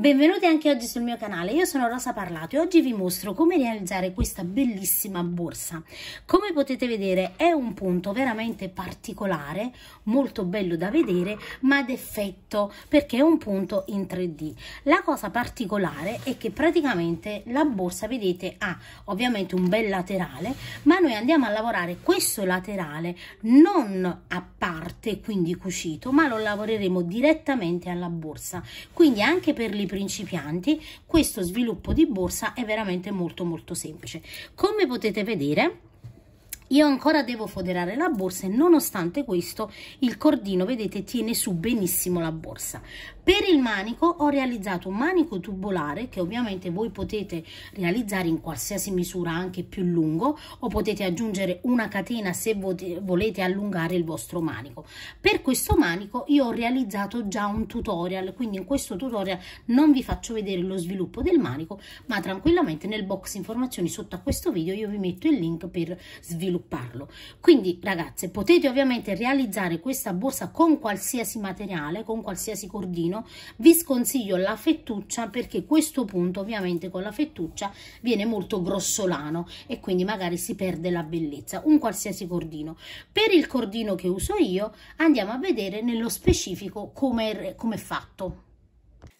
Benvenuti anche oggi sul mio canale, io sono Rosa Parlato e oggi vi mostro come realizzare questa bellissima borsa. Come potete vedere è un punto veramente particolare, molto bello da vedere, ma ad effetto perché è un punto in 3D. La cosa particolare è che praticamente la borsa, vedete, ha ovviamente un bel laterale, ma noi andiamo a lavorare questo laterale non a parte, quindi cucito, ma lo lavoreremo direttamente alla borsa. Quindi anche per le principianti questo sviluppo di borsa è veramente molto molto semplice come potete vedere io ancora devo foderare la borsa e nonostante questo il cordino vedete tiene su benissimo la borsa per il manico ho realizzato un manico tubolare che ovviamente voi potete realizzare in qualsiasi misura anche più lungo o potete aggiungere una catena se volete allungare il vostro manico per questo manico io ho realizzato già un tutorial quindi in questo tutorial non vi faccio vedere lo sviluppo del manico ma tranquillamente nel box informazioni sotto a questo video io vi metto il link per sviluppare svilupparlo. Quindi ragazze potete ovviamente realizzare questa borsa con qualsiasi materiale, con qualsiasi cordino, vi sconsiglio la fettuccia perché questo punto ovviamente con la fettuccia viene molto grossolano e quindi magari si perde la bellezza, un qualsiasi cordino. Per il cordino che uso io andiamo a vedere nello specifico come è, com è fatto.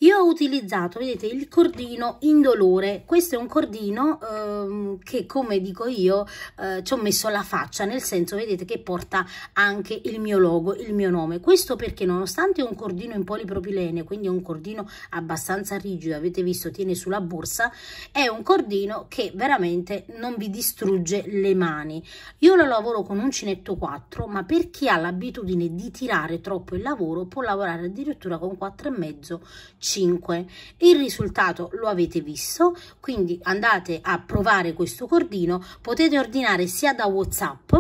Io ho utilizzato, vedete, il cordino indolore. Questo è un cordino ehm, che, come dico io, eh, ci ho messo la faccia, nel senso, vedete, che porta anche il mio logo, il mio nome. Questo perché, nonostante è un cordino in polipropilene, quindi è un cordino abbastanza rigido, avete visto, tiene sulla borsa, è un cordino che veramente non vi distrugge le mani. Io lo lavoro con uncinetto 4, ma per chi ha l'abitudine di tirare troppo il lavoro, può lavorare addirittura con 4,5 5 il risultato lo avete visto quindi andate a provare questo cordino potete ordinare sia da whatsapp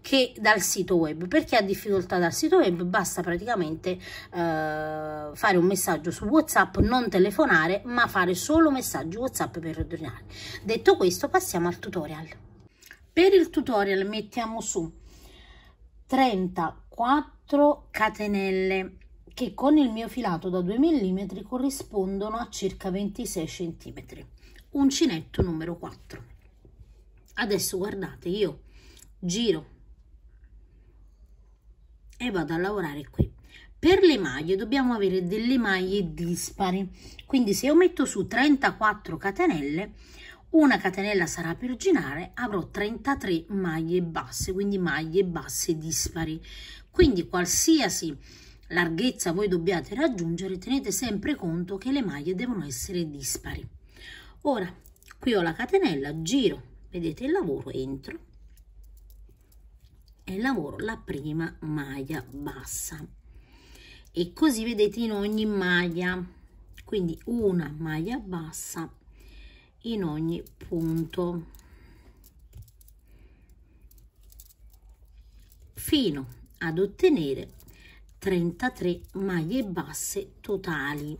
che dal sito web per chi ha difficoltà dal sito web basta praticamente eh, fare un messaggio su whatsapp non telefonare ma fare solo messaggi whatsapp per ordinare detto questo passiamo al tutorial per il tutorial mettiamo su 34 catenelle che con il mio filato da 2 mm corrispondono a circa 26 cm. Uncinetto numero 4. Adesso guardate, io giro e vado a lavorare qui. Per le maglie dobbiamo avere delle maglie dispari, quindi se io metto su 34 catenelle, una catenella sarà per girare, avrò 33 maglie basse, quindi maglie basse dispari. Quindi qualsiasi larghezza voi dobbiate raggiungere, tenete sempre conto che le maglie devono essere dispari. Ora, qui ho la catenella, giro, vedete il lavoro, entro e lavoro la prima maglia bassa. E così vedete in ogni maglia, quindi una maglia bassa in ogni punto. Fino ad ottenere 33 maglie basse totali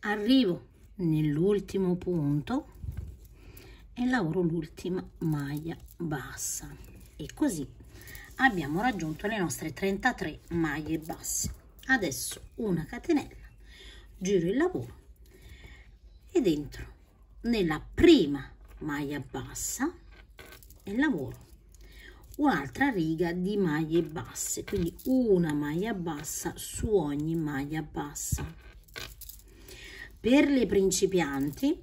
arrivo nell'ultimo punto e lavoro l'ultima maglia bassa e così abbiamo raggiunto le nostre 33 maglie basse adesso una catenella giro il lavoro e dentro nella prima maglia bassa e lavoro un'altra riga di maglie basse quindi una maglia bassa su ogni maglia bassa per le principianti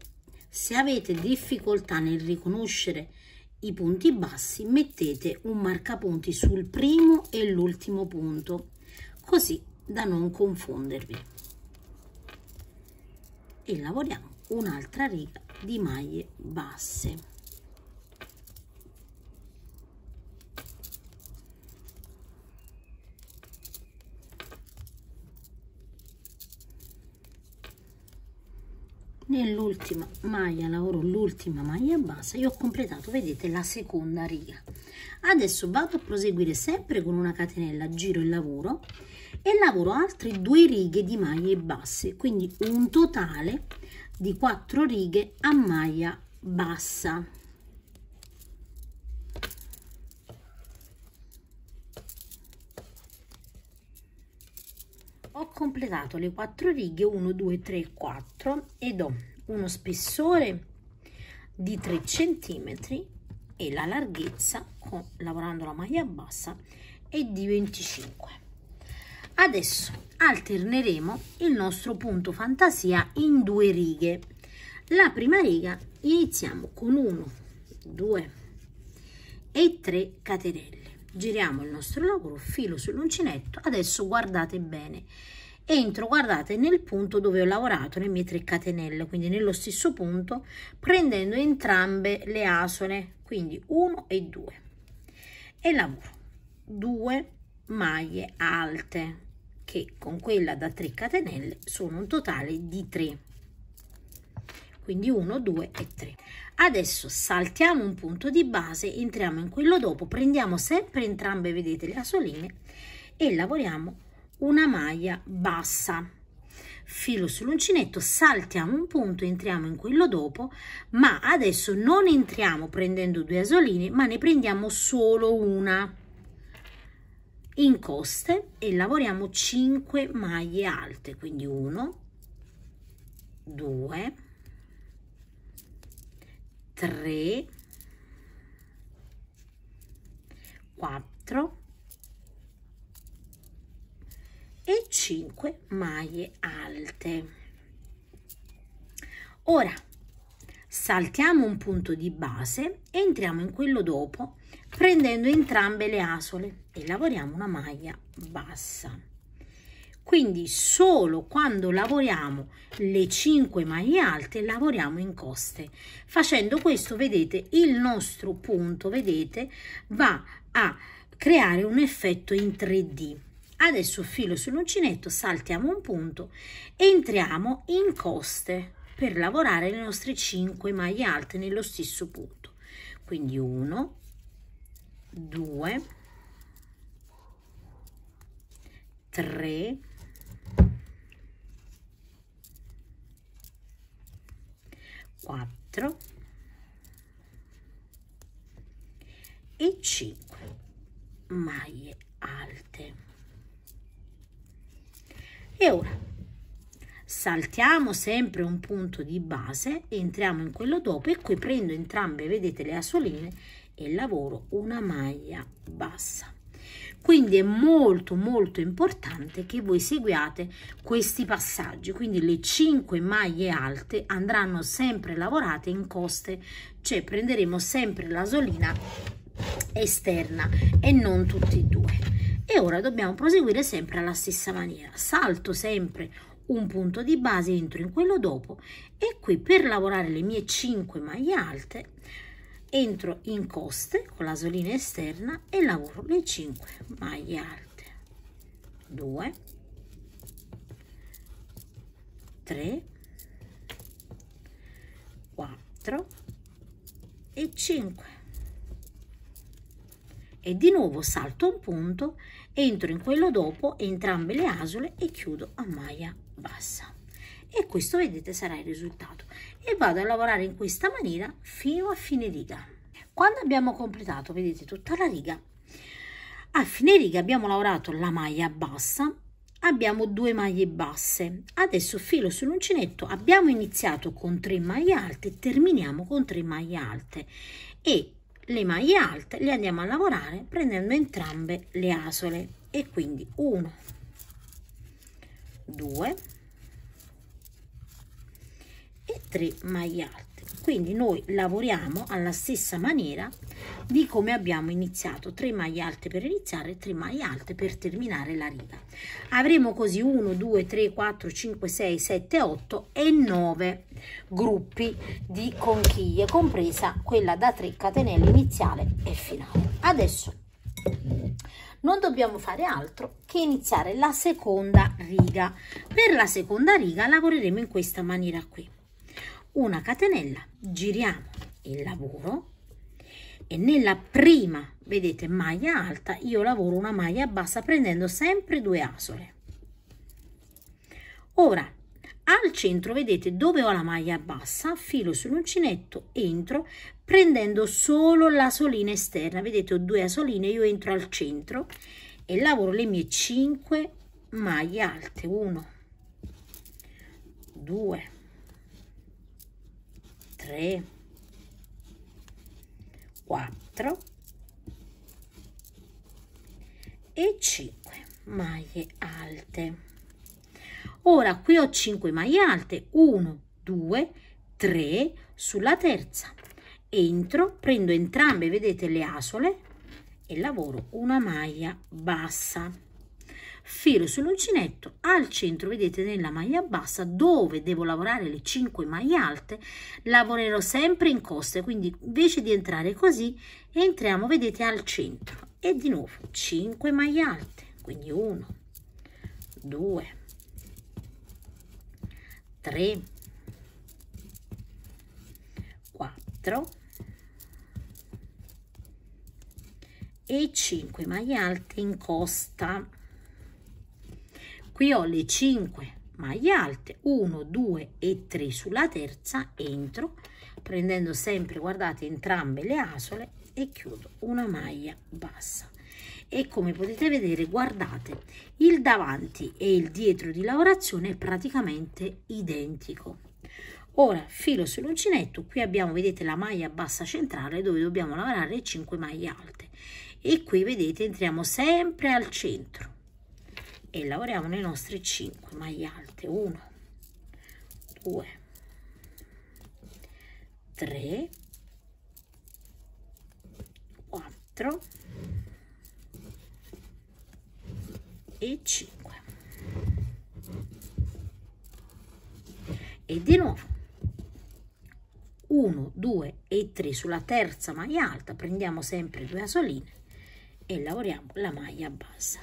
se avete difficoltà nel riconoscere i punti bassi mettete un marcapunti sul primo e l'ultimo punto così da non confondervi e lavoriamo un'altra riga di maglie basse nell'ultima maglia lavoro l'ultima maglia bassa io ho completato vedete la seconda riga adesso vado a proseguire sempre con una catenella giro il lavoro e lavoro altre due righe di maglie basse quindi un totale di 4 righe a maglia bassa ho completato le 4 righe 1 2 3 4 ed ho uno spessore di 3 cm e la larghezza lavorando la maglia bassa è di 25 Adesso alterneremo il nostro punto fantasia in due righe. La prima riga iniziamo con 1, 2 e 3 catenelle. Giriamo il nostro lavoro, filo sull'uncinetto, adesso guardate bene. Entro, guardate, nel punto dove ho lavorato le mie 3 catenelle, quindi nello stesso punto, prendendo entrambe le asole, quindi 1 e 2. E lavoro 2 maglie alte che con quella da 3 catenelle sono un totale di 3 quindi 1 2 e 3 adesso saltiamo un punto di base entriamo in quello dopo prendiamo sempre entrambe vedete le asoline e lavoriamo una maglia bassa filo sull'uncinetto saltiamo un punto entriamo in quello dopo ma adesso non entriamo prendendo due asoline ma ne prendiamo solo una in coste e lavoriamo 5 maglie alte quindi 1 2 3 4 e 5 maglie alte ora saltiamo un punto di base entriamo in quello dopo prendendo entrambe le asole e lavoriamo una maglia bassa quindi solo quando lavoriamo le 5 maglie alte lavoriamo in coste facendo questo vedete il nostro punto vedete va a creare un effetto in 3d adesso filo sull'uncinetto saltiamo un punto entriamo in coste per lavorare le nostre 5 maglie alte nello stesso punto quindi 1 2 3 4 e 5 maglie alte e ora saltiamo sempre un punto di base entriamo in quello dopo e qui prendo entrambe vedete le asoline e lavoro una maglia bassa quindi è molto molto importante che voi seguiate questi passaggi. Quindi le 5 maglie alte andranno sempre lavorate in coste, cioè prenderemo sempre la solina esterna e non tutti e due. E ora dobbiamo proseguire sempre alla stessa maniera. Salto sempre un punto di base entro in quello dopo e qui per lavorare le mie 5 maglie alte entro in coste con la solina esterna e lavoro le 5 maglie alte 2 3 4 e 5 e di nuovo salto un punto entro in quello dopo entrambe le asole e chiudo a maglia bassa e questo vedete sarà il risultato e vado a lavorare in questa maniera fino a fine riga quando abbiamo completato vedete tutta la riga a fine riga abbiamo lavorato la maglia bassa abbiamo due maglie basse adesso filo sull'uncinetto abbiamo iniziato con tre maglie alte terminiamo con tre maglie alte e le maglie alte le andiamo a lavorare prendendo entrambe le asole e quindi 1 2 e 3 maglie alte quindi noi lavoriamo alla stessa maniera di come abbiamo iniziato 3 maglie alte per iniziare e 3 maglie alte per terminare la riga avremo così 1 2 3 4 5 6 7 8 e 9 gruppi di conchiglie compresa quella da 3 catenelle iniziale e finale adesso non dobbiamo fare altro che iniziare la seconda riga per la seconda riga lavoreremo in questa maniera qui una catenella giriamo il lavoro e nella prima vedete maglia alta io lavoro una maglia bassa prendendo sempre due asole ora al centro vedete dove ho la maglia bassa filo sull'uncinetto entro prendendo solo la solina esterna vedete ho due asoline io entro al centro e lavoro le mie 5 maglie alte 1 2 3 4 e 5 maglie alte ora qui ho 5 maglie alte 1 2 3 sulla terza entro prendo entrambe vedete le asole e lavoro una maglia bassa filo sull'uncinetto al centro vedete nella maglia bassa dove devo lavorare le 5 maglie alte lavorerò sempre in coste quindi invece di entrare così entriamo vedete al centro e di nuovo 5 maglie alte quindi 1 2 3 4 e 5 maglie alte in costa qui ho le 5 maglie alte 1 2 e 3 sulla terza entro prendendo sempre guardate entrambe le asole e chiudo una maglia bassa e come potete vedere guardate il davanti e il dietro di lavorazione è praticamente identico ora filo sull'uncinetto qui abbiamo vedete la maglia bassa centrale dove dobbiamo lavorare 5 maglie alte e qui vedete entriamo sempre al centro e lavoriamo le nostre 5 maglie alte 1 2 3 4 e 5 e di nuovo 1 2 e 3 sulla terza maglia alta prendiamo sempre due asoline e lavoriamo la maglia bassa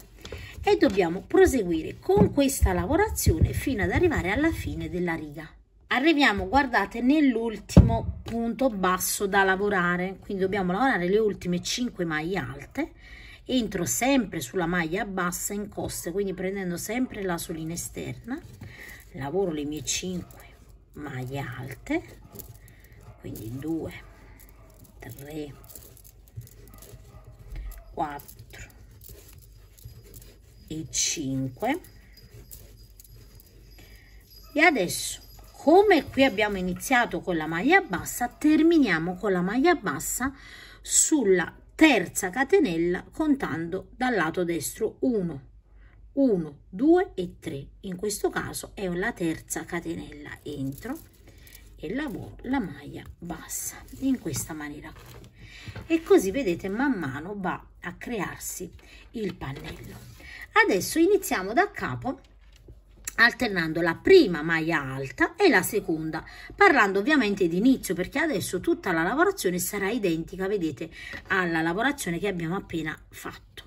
e dobbiamo proseguire con questa lavorazione fino ad arrivare alla fine della riga arriviamo guardate nell'ultimo punto basso da lavorare quindi dobbiamo lavorare le ultime 5 maglie alte entro sempre sulla maglia bassa in coste quindi prendendo sempre la solina esterna lavoro le mie 5 maglie alte quindi 2 3 4 e 5 e adesso come qui abbiamo iniziato con la maglia bassa terminiamo con la maglia bassa sulla terza catenella contando dal lato destro 1 1 2 e 3 in questo caso è la terza catenella entro e lavoro la maglia bassa in questa maniera e così vedete man mano va a crearsi il pannello adesso iniziamo da capo alternando la prima maglia alta e la seconda parlando ovviamente di inizio perché adesso tutta la lavorazione sarà identica vedete alla lavorazione che abbiamo appena fatto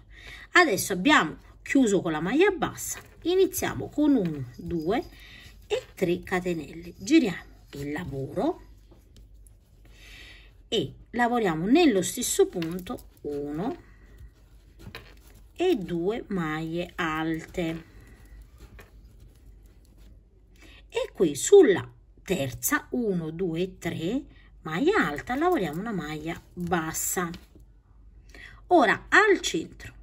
adesso abbiamo chiuso con la maglia bassa iniziamo con 1 2 e 3 catenelle giriamo il lavoro e lavoriamo nello stesso punto 1 e 2 maglie alte e qui sulla terza 1 2 3 maglia alta lavoriamo una maglia bassa ora al centro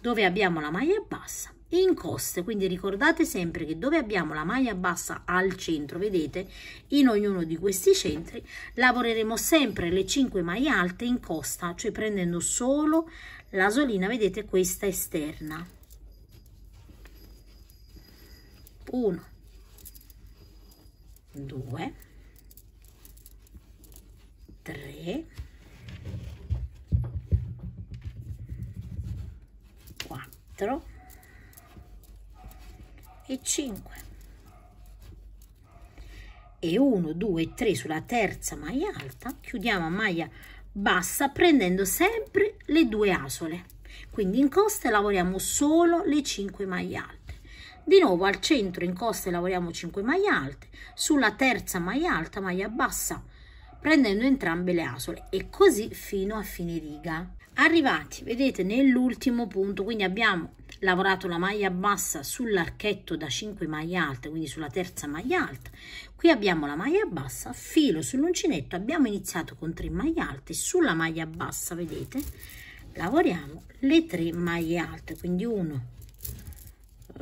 dove abbiamo la maglia bassa in coste quindi ricordate sempre che dove abbiamo la maglia bassa al centro vedete in ognuno di questi centri lavoreremo sempre le 5 maglie alte in costa cioè prendendo solo la solina vedete questa esterna 1 2 3 4 e 5 e 1 2 3 sulla terza maglia alta chiudiamo a maglia bassa prendendo sempre le due asole quindi in coste lavoriamo solo le 5 maglie alte di nuovo al centro in coste lavoriamo 5 maglie alte sulla terza maglia alta maglia bassa prendendo entrambe le asole e così fino a fine riga arrivati vedete nell'ultimo punto quindi abbiamo lavorato la maglia bassa sull'archetto da 5 maglie alte quindi sulla terza maglia alta qui abbiamo la maglia bassa filo sull'uncinetto abbiamo iniziato con 3 maglie alte sulla maglia bassa vedete lavoriamo le 3 maglie alte quindi 1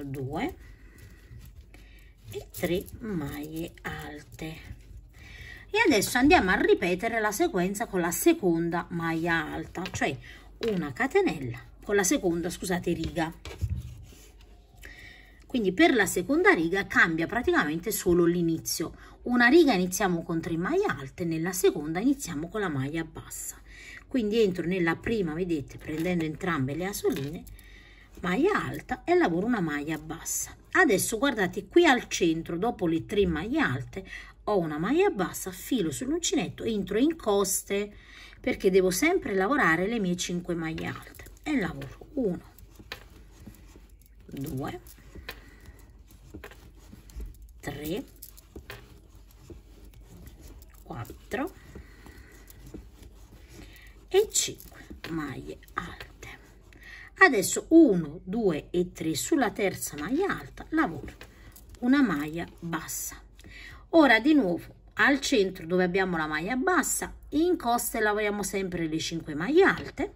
2 e 3 maglie alte e adesso andiamo a ripetere la sequenza con la seconda maglia alta cioè una catenella con la seconda, scusate, riga. Quindi per la seconda riga cambia praticamente solo l'inizio. Una riga iniziamo con 3 maglie alte, nella seconda iniziamo con la maglia bassa. Quindi entro nella prima, vedete, prendendo entrambe le asoline, maglia alta e lavoro una maglia bassa. Adesso guardate qui al centro, dopo le 3 maglie alte, ho una maglia bassa, filo sull'uncinetto, entro in coste perché devo sempre lavorare le mie 5 maglie alte e lavoro 1 2 3 4 e 5 maglie alte adesso 1 2 e 3 sulla terza maglia alta lavoro una maglia bassa ora di nuovo al centro dove abbiamo la maglia bassa in coste lavoriamo sempre le 5 maglie alte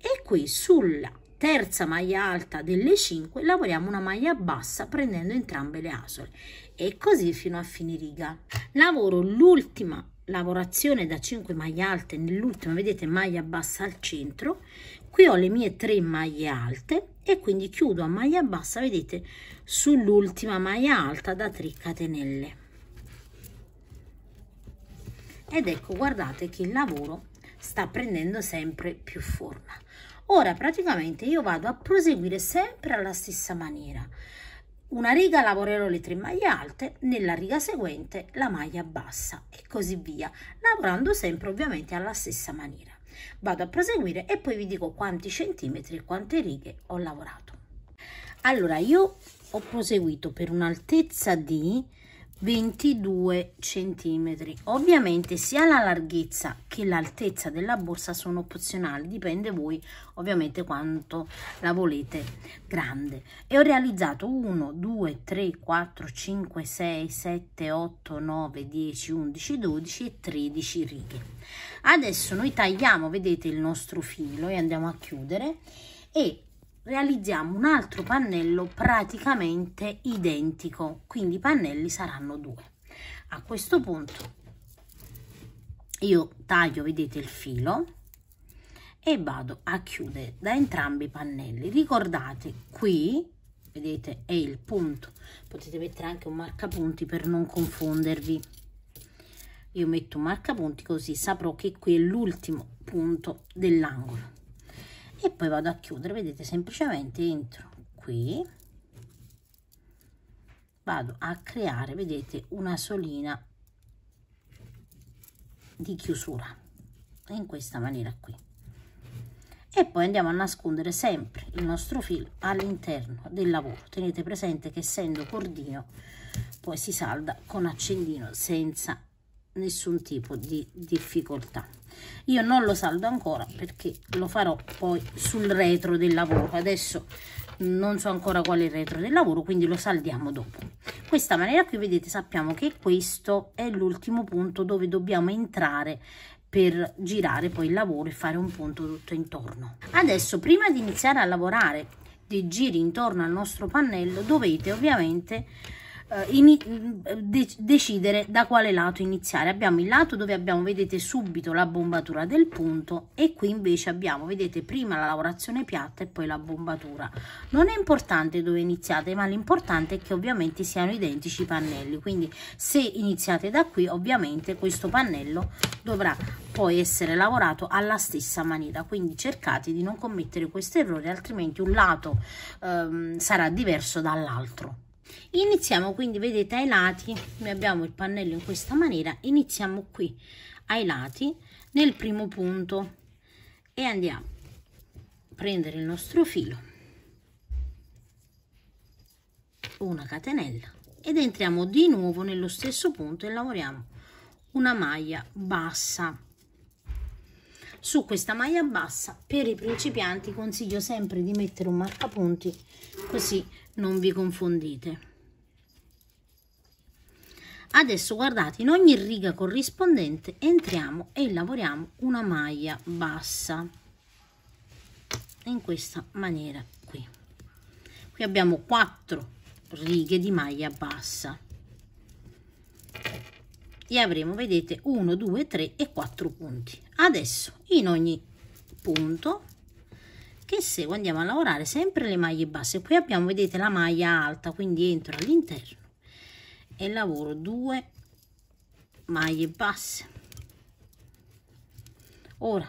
e qui sulla terza maglia alta delle 5 lavoriamo una maglia bassa prendendo entrambe le asole e così fino a riga lavoro l'ultima lavorazione da 5 maglie alte nell'ultima vedete maglia bassa al centro qui ho le mie 3 maglie alte e quindi chiudo a maglia bassa vedete sull'ultima maglia alta da 3 catenelle ed ecco guardate che il lavoro sta prendendo sempre più forma Ora praticamente io vado a proseguire sempre alla stessa maniera. Una riga lavorerò le tre maglie alte, nella riga seguente la maglia bassa e così via, lavorando sempre ovviamente alla stessa maniera. Vado a proseguire e poi vi dico quanti centimetri e quante righe ho lavorato. Allora io ho proseguito per un'altezza di 22 centimetri ovviamente sia la larghezza che l'altezza della borsa sono opzionali dipende voi ovviamente quanto la volete grande e ho realizzato 1 2 3 4 5 6 7 8 9 10 11 12 e 13 righe adesso noi tagliamo vedete il nostro filo e andiamo a chiudere e realizziamo un altro pannello praticamente identico quindi i pannelli saranno due a questo punto io taglio vedete il filo e vado a chiudere da entrambi i pannelli ricordate qui vedete è il punto potete mettere anche un marcapunti per non confondervi io metto un marcapunti così saprò che qui è l'ultimo punto dell'angolo e poi vado a chiudere vedete semplicemente entro qui vado a creare vedete una solina di chiusura in questa maniera qui e poi andiamo a nascondere sempre il nostro filo all'interno del lavoro tenete presente che essendo cordino poi si salda con accendino senza nessun tipo di difficoltà io non lo saldo ancora perché lo farò poi sul retro del lavoro adesso non so ancora quale è il retro del lavoro quindi lo saldiamo dopo questa maniera qui vedete sappiamo che questo è l'ultimo punto dove dobbiamo entrare per girare poi il lavoro e fare un punto tutto intorno adesso prima di iniziare a lavorare dei giri intorno al nostro pannello dovete ovviamente eh, mm, de decidere da quale lato iniziare abbiamo il lato dove abbiamo vedete subito la bombatura del punto e qui invece abbiamo vedete prima la lavorazione piatta e poi la bombatura non è importante dove iniziate ma l'importante è che ovviamente siano identici i pannelli quindi se iniziate da qui ovviamente questo pannello dovrà poi essere lavorato alla stessa maniera quindi cercate di non commettere questo errore altrimenti un lato ehm, sarà diverso dall'altro iniziamo quindi vedete ai lati abbiamo il pannello in questa maniera iniziamo qui ai lati nel primo punto e andiamo a prendere il nostro filo una catenella ed entriamo di nuovo nello stesso punto e lavoriamo una maglia bassa su questa maglia bassa per i principianti consiglio sempre di mettere un marcapunti così non vi confondete adesso guardate in ogni riga corrispondente entriamo e lavoriamo una maglia bassa in questa maniera qui qui abbiamo quattro righe di maglia bassa e avremo vedete 1 2 3 e 4 punti adesso in ogni punto che segue andiamo a lavorare sempre le maglie basse qui abbiamo vedete la maglia alta quindi entro all'interno e lavoro 2 maglie basse ora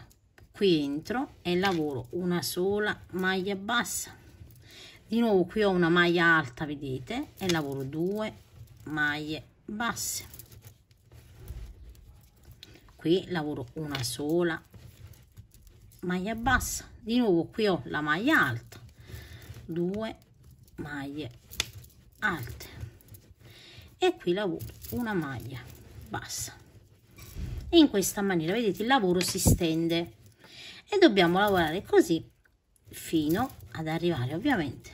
qui entro e lavoro una sola maglia bassa di nuovo qui ho una maglia alta vedete e lavoro 2 maglie basse qui lavoro una sola maglia bassa di nuovo qui ho la maglia alta due maglie alte e qui lavoro una maglia bassa e in questa maniera vedete il lavoro si stende e dobbiamo lavorare così fino ad arrivare ovviamente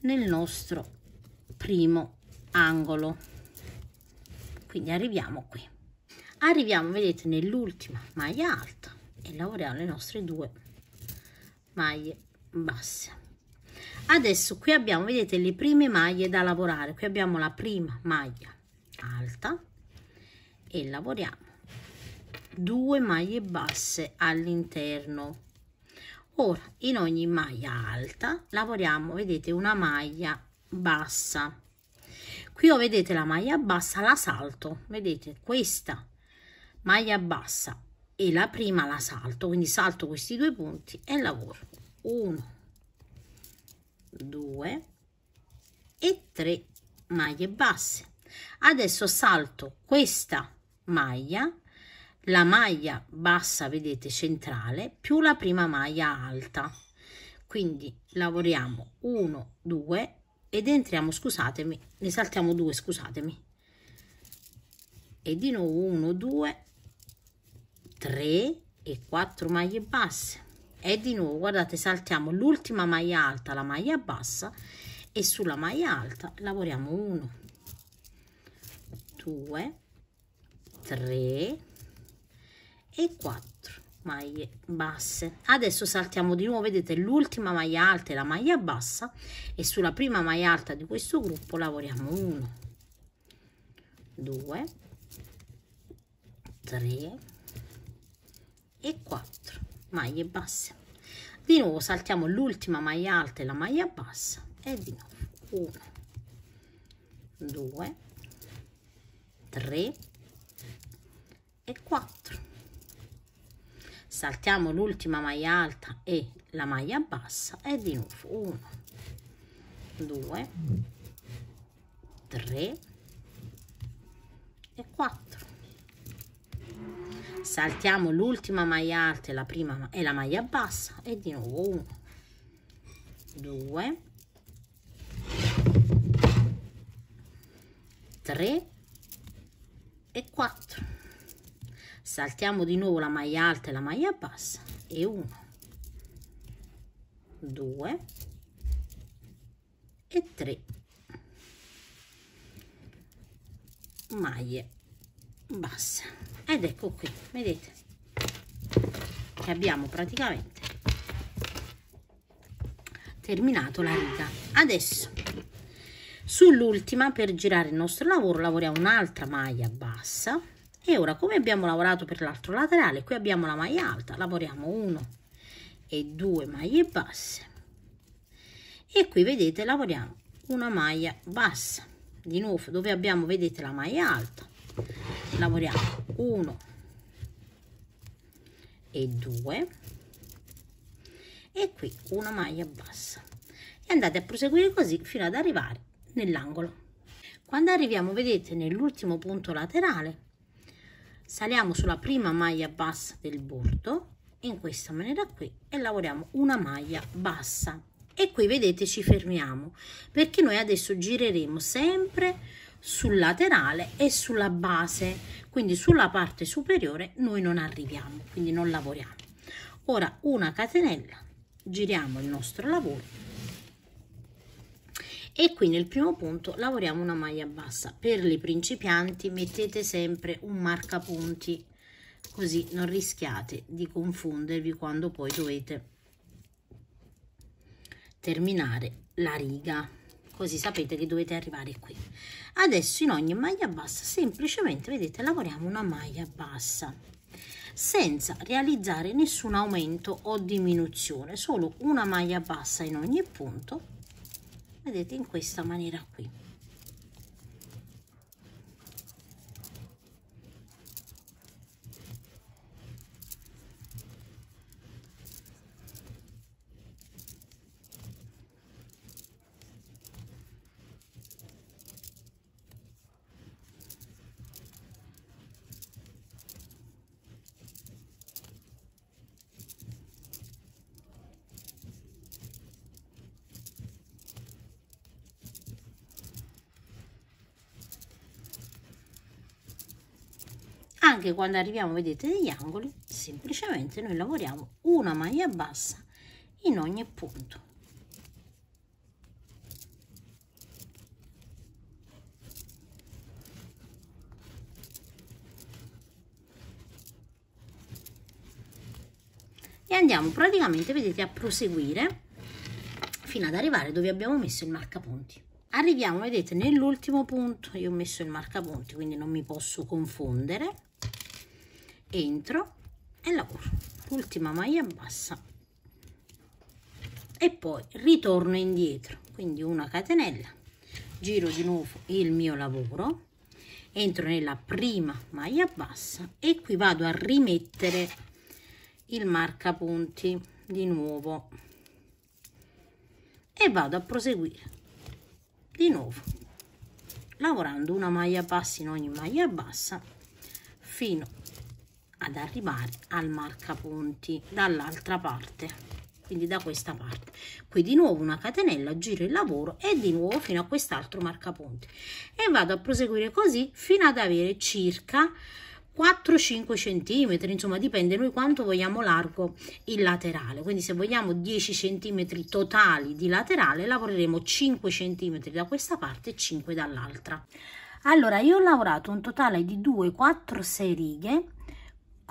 nel nostro primo angolo quindi arriviamo qui arriviamo vedete nell'ultima maglia alta e lavoriamo le nostre due maglie basse adesso qui abbiamo vedete le prime maglie da lavorare qui abbiamo la prima maglia alta e lavoriamo due maglie basse all'interno ora in ogni maglia alta lavoriamo vedete una maglia bassa qui ho vedete la maglia bassa la salto vedete questa maglia bassa e la prima la salto quindi salto questi due punti e lavoro 1 2 e 3 maglie basse adesso salto questa maglia la maglia bassa vedete centrale più la prima maglia alta quindi lavoriamo 1 2 ed entriamo scusatemi ne saltiamo 2 scusatemi e di nuovo 1 2 3 e 4 maglie basse e di nuovo guardate saltiamo l'ultima maglia alta la maglia bassa e sulla maglia alta lavoriamo 1 2 3 e 4 maglie basse adesso saltiamo di nuovo vedete l'ultima maglia alta e la maglia bassa e sulla prima maglia alta di questo gruppo lavoriamo 1 2 3 e 4 maglie basse di nuovo saltiamo l'ultima maglia alta e la maglia bassa e di nuovo 1 2 3 e 4 saltiamo l'ultima maglia alta e la maglia bassa e di nuovo 1 2 3 e 4 saltiamo l'ultima maglia alta e la prima e la maglia bassa e di nuovo 1 2 3 e 4 saltiamo di nuovo la maglia alta e la maglia bassa e 1 2 e 3 maglie basse ed eh, ecco qui vedete che abbiamo praticamente terminato la riga adesso sull'ultima per girare il nostro lavoro lavoriamo un'altra maglia bassa e ora come abbiamo lavorato per l'altro laterale qui abbiamo la maglia alta lavoriamo 1 e 2 maglie basse e qui vedete lavoriamo una maglia bassa di nuovo dove abbiamo vedete la maglia alta lavoriamo 1 e 2 e qui una maglia bassa e andate a proseguire così fino ad arrivare nell'angolo quando arriviamo vedete nell'ultimo punto laterale saliamo sulla prima maglia bassa del bordo in questa maniera qui e lavoriamo una maglia bassa e qui vedete ci fermiamo perché noi adesso gireremo sempre sul laterale e sulla base quindi sulla parte superiore noi non arriviamo quindi non lavoriamo ora una catenella giriamo il nostro lavoro e qui nel primo punto lavoriamo una maglia bassa per le principianti mettete sempre un marcapunti così non rischiate di confondervi quando poi dovete terminare la riga così sapete che dovete arrivare qui adesso in ogni maglia bassa semplicemente vedete lavoriamo una maglia bassa senza realizzare nessun aumento o diminuzione solo una maglia bassa in ogni punto vedete in questa maniera qui anche quando arriviamo vedete degli angoli semplicemente noi lavoriamo una maglia bassa in ogni punto e andiamo praticamente vedete a proseguire fino ad arrivare dove abbiamo messo il marcapunti arriviamo vedete nell'ultimo punto io ho messo il marcapunti quindi non mi posso confondere entro e lavoro ultima maglia bassa e poi ritorno indietro quindi una catenella giro di nuovo il mio lavoro entro nella prima maglia bassa e qui vado a rimettere il marca punti di nuovo e vado a proseguire di nuovo lavorando una maglia bassa in ogni maglia bassa fino ad arrivare al marcapunti dall'altra parte quindi da questa parte qui di nuovo una catenella giro il lavoro e di nuovo fino a quest'altro marcapunti e vado a proseguire così fino ad avere circa 4-5 centimetri insomma dipende noi quanto vogliamo largo il laterale quindi se vogliamo 10 centimetri totali di laterale lavoreremo 5 centimetri da questa parte e 5 dall'altra allora io ho lavorato un totale di 2 4 6 righe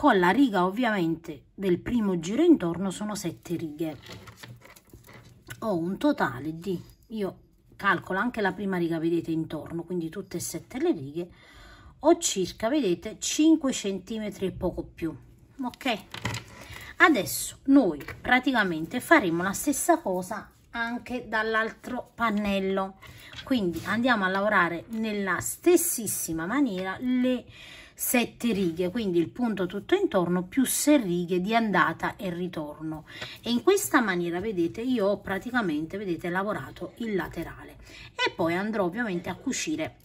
con la riga ovviamente del primo giro intorno sono sette righe ho un totale di io calcolo anche la prima riga vedete intorno quindi tutte e sette le righe ho circa vedete 5 centimetri e poco più ok adesso noi praticamente faremo la stessa cosa anche dall'altro pannello quindi andiamo a lavorare nella stessissima maniera le sette righe quindi il punto tutto intorno più sei righe di andata e ritorno e in questa maniera vedete io ho praticamente vedete lavorato il laterale e poi andrò ovviamente a cucire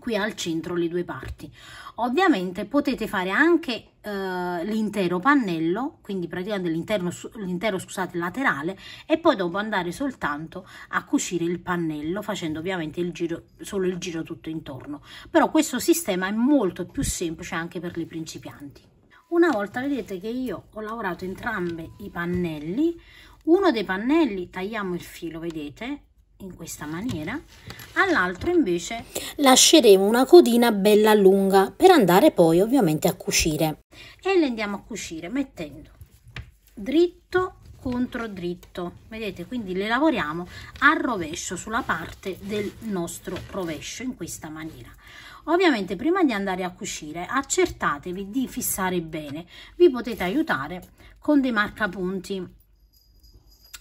qui al centro le due parti Ovviamente potete fare anche eh, l'intero pannello, quindi praticamente l'intero scusate, laterale e poi dopo andare soltanto a cucire il pannello facendo ovviamente il giro, solo il giro tutto intorno. Però questo sistema è molto più semplice anche per i principianti. Una volta vedete che io ho lavorato entrambi i pannelli, uno dei pannelli tagliamo il filo, vedete, in questa maniera, all'altro invece lasceremo una codina bella lunga per andare poi ovviamente a cucire. E le andiamo a cucire mettendo dritto contro dritto, vedete quindi le lavoriamo al rovescio sulla parte del nostro rovescio in questa maniera. Ovviamente prima di andare a cucire accertatevi di fissare bene, vi potete aiutare con dei marcapunti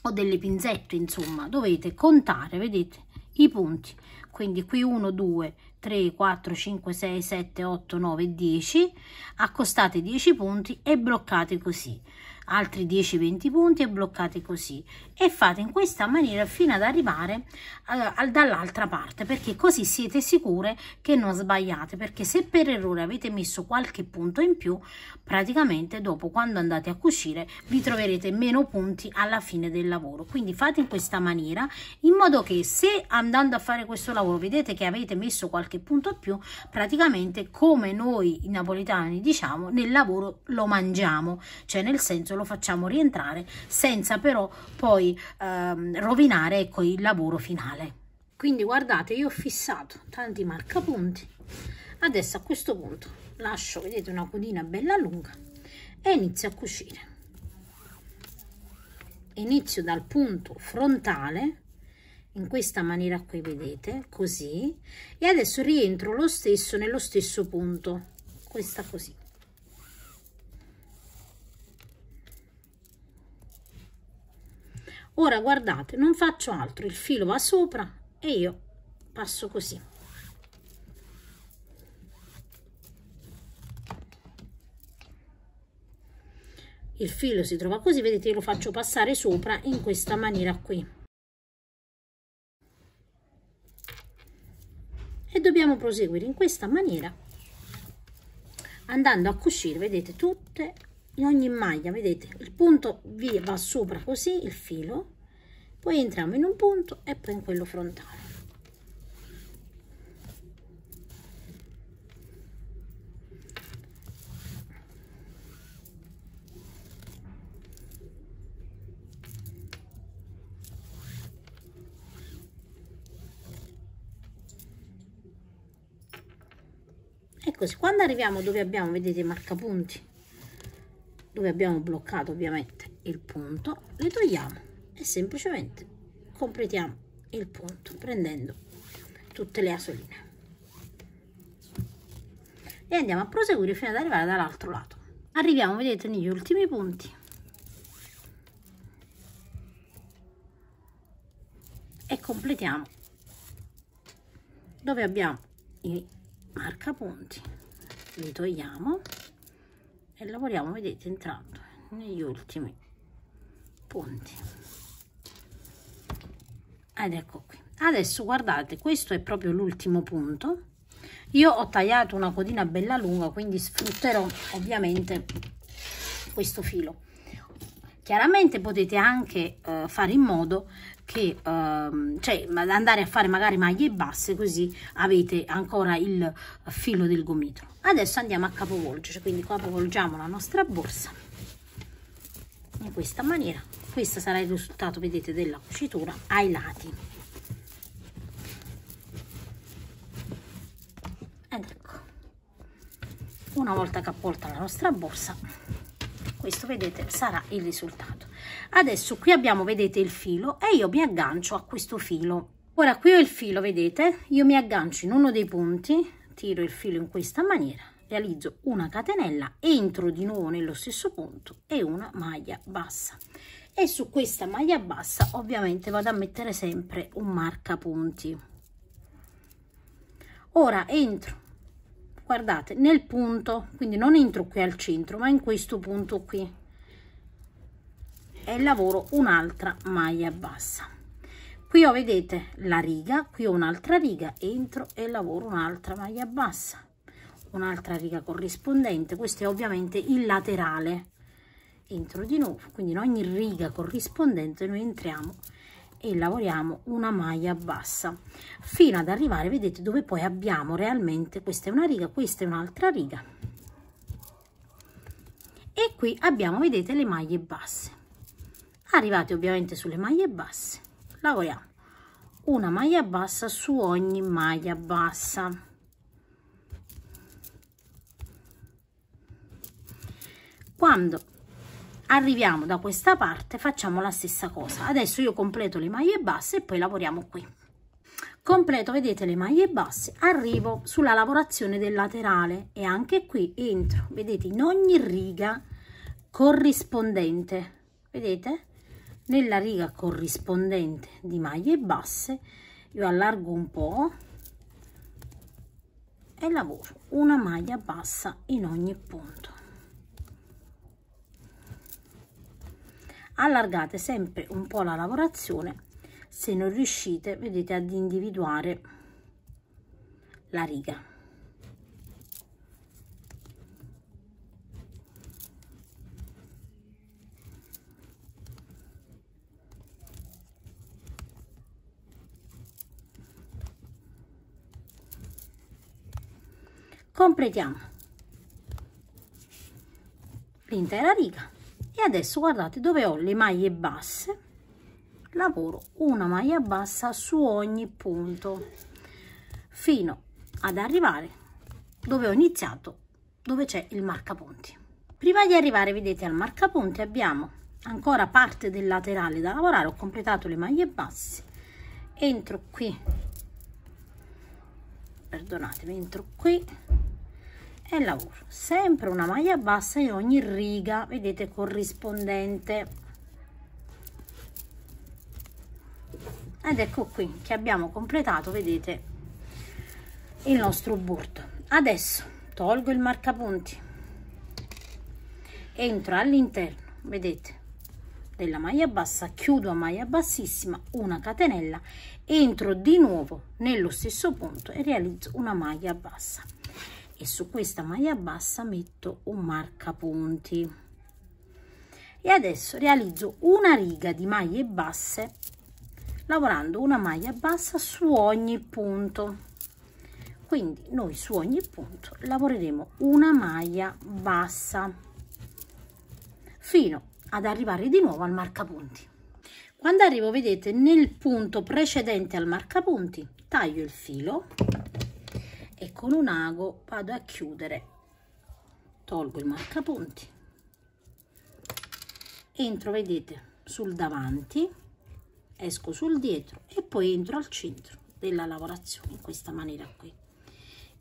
o delle pinzette insomma dovete contare vedete i punti quindi qui 1 2 3 4 5 6 7 8 9 10 accostate 10 punti e bloccate così altri 10 20 punti e bloccate così e fate in questa maniera fino ad arrivare uh, dall'altra parte perché così siete sicure che non sbagliate perché se per errore avete messo qualche punto in più praticamente dopo quando andate a cucire vi troverete meno punti alla fine del lavoro quindi fate in questa maniera in modo che se andando a fare questo lavoro vedete che avete messo qualche punto in più praticamente come noi i napoletani diciamo nel lavoro lo mangiamo cioè nel senso lo facciamo rientrare senza però poi ehm, rovinare ecco, il lavoro finale quindi guardate io ho fissato tanti marcapunti adesso a questo punto lascio vedete una codina bella lunga e inizio a cucire inizio dal punto frontale in questa maniera qui vedete così e adesso rientro lo stesso nello stesso punto questa così ora guardate non faccio altro il filo va sopra e io passo così il filo si trova così vedete io lo faccio passare sopra in questa maniera qui e dobbiamo proseguire in questa maniera andando a cucire vedete tutte in ogni maglia vedete il punto vi va sopra così il filo poi entriamo in un punto e poi in quello frontale e così quando arriviamo dove abbiamo vedete i marcapunti dove abbiamo bloccato ovviamente il punto le togliamo e semplicemente completiamo il punto prendendo tutte le asoline e andiamo a proseguire fino ad arrivare dall'altro lato arriviamo vedete negli ultimi punti e completiamo dove abbiamo i marcapunti li togliamo e lavoriamo vedete entrando negli ultimi punti ed ecco qui adesso guardate questo è proprio l'ultimo punto io ho tagliato una codina bella lunga quindi sfrutterò ovviamente questo filo chiaramente potete anche eh, fare in modo che ehm, cioè andare a fare magari maglie basse così avete ancora il filo del gomitolo adesso andiamo a capovolgere cioè, quindi capovolgiamo la nostra borsa in questa maniera questo sarà il risultato vedete della cucitura ai lati ed ecco una volta che apporta la nostra borsa questo vedete sarà il risultato adesso qui abbiamo vedete il filo e io mi aggancio a questo filo ora qui ho il filo vedete io mi aggancio in uno dei punti tiro il filo in questa maniera realizzo una catenella entro di nuovo nello stesso punto e una maglia bassa e su questa maglia bassa ovviamente vado a mettere sempre un marca punti ora entro guardate nel punto quindi non entro qui al centro ma in questo punto qui e lavoro un'altra maglia bassa qui ho vedete la riga qui ho un'altra riga entro e lavoro un'altra maglia bassa un'altra riga corrispondente questo è ovviamente il laterale entro di nuovo quindi in ogni riga corrispondente noi entriamo e lavoriamo una maglia bassa fino ad arrivare vedete dove poi abbiamo realmente questa è una riga questa è un'altra riga e qui abbiamo vedete le maglie basse arrivati ovviamente sulle maglie basse lavoriamo una maglia bassa su ogni maglia bassa quando arriviamo da questa parte facciamo la stessa cosa adesso io completo le maglie basse e poi lavoriamo qui completo vedete le maglie basse arrivo sulla lavorazione del laterale e anche qui entro vedete in ogni riga corrispondente vedete nella riga corrispondente di maglie basse io allargo un po e lavoro una maglia bassa in ogni punto allargate sempre un po la lavorazione se non riuscite vedete ad individuare la riga completiamo l'intera riga e adesso guardate dove ho le maglie basse lavoro una maglia bassa su ogni punto fino ad arrivare dove ho iniziato dove c'è il marcapunti prima di arrivare vedete al marcapunti abbiamo ancora parte del laterale da lavorare ho completato le maglie basse entro qui perdonatemi entro qui e lavoro sempre una maglia bassa in ogni riga vedete corrispondente ed ecco qui che abbiamo completato vedete il nostro bordo adesso tolgo il marcapunti entro all'interno vedete della maglia bassa chiudo a maglia bassissima una catenella entro di nuovo nello stesso punto e realizzo una maglia bassa e su questa maglia bassa metto un marca punti e adesso realizzo una riga di maglie basse lavorando una maglia bassa su ogni punto quindi noi su ogni punto lavoreremo una maglia bassa fino ad arrivare di nuovo al marca punti quando arrivo vedete nel punto precedente al marca punti taglio il filo con un ago vado a chiudere tolgo il marcapunti entro vedete sul davanti esco sul dietro e poi entro al centro della lavorazione in questa maniera qui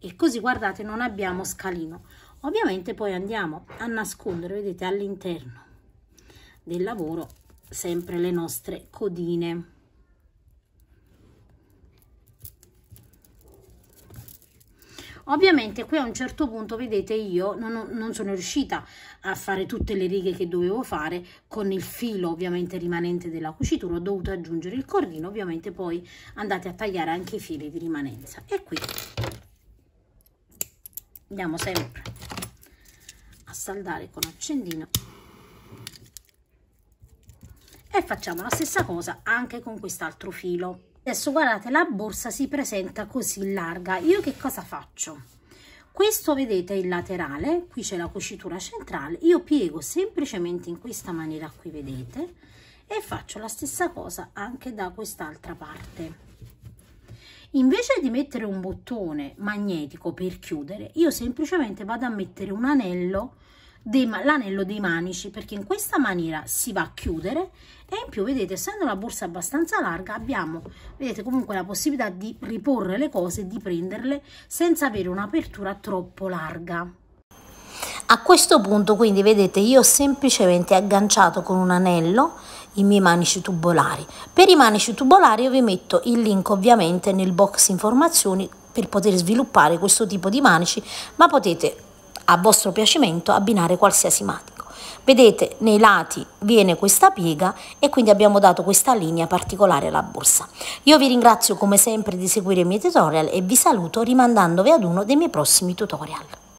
e così guardate non abbiamo scalino ovviamente poi andiamo a nascondere vedete all'interno del lavoro sempre le nostre codine Ovviamente qui a un certo punto, vedete, io non, non sono riuscita a fare tutte le righe che dovevo fare con il filo ovviamente rimanente della cucitura, ho dovuto aggiungere il cordino, ovviamente poi andate a tagliare anche i fili di rimanenza. E qui andiamo sempre a saldare con accendino e facciamo la stessa cosa anche con quest'altro filo adesso guardate la borsa si presenta così larga io che cosa faccio questo vedete il laterale qui c'è la cucitura centrale io piego semplicemente in questa maniera qui vedete e faccio la stessa cosa anche da quest'altra parte invece di mettere un bottone magnetico per chiudere io semplicemente vado a mettere un anello l'anello dei manici perché in questa maniera si va a chiudere e in più vedete essendo la borsa abbastanza larga abbiamo vedete comunque la possibilità di riporre le cose di prenderle senza avere un'apertura troppo larga a questo punto quindi vedete io ho semplicemente agganciato con un anello i miei manici tubolari per i manici tubolari io vi metto il link ovviamente nel box informazioni per poter sviluppare questo tipo di manici ma potete a vostro piacimento abbinare qualsiasi matico. Vedete, nei lati viene questa piega e quindi abbiamo dato questa linea particolare alla borsa. Io vi ringrazio come sempre di seguire i miei tutorial e vi saluto rimandandovi ad uno dei miei prossimi tutorial.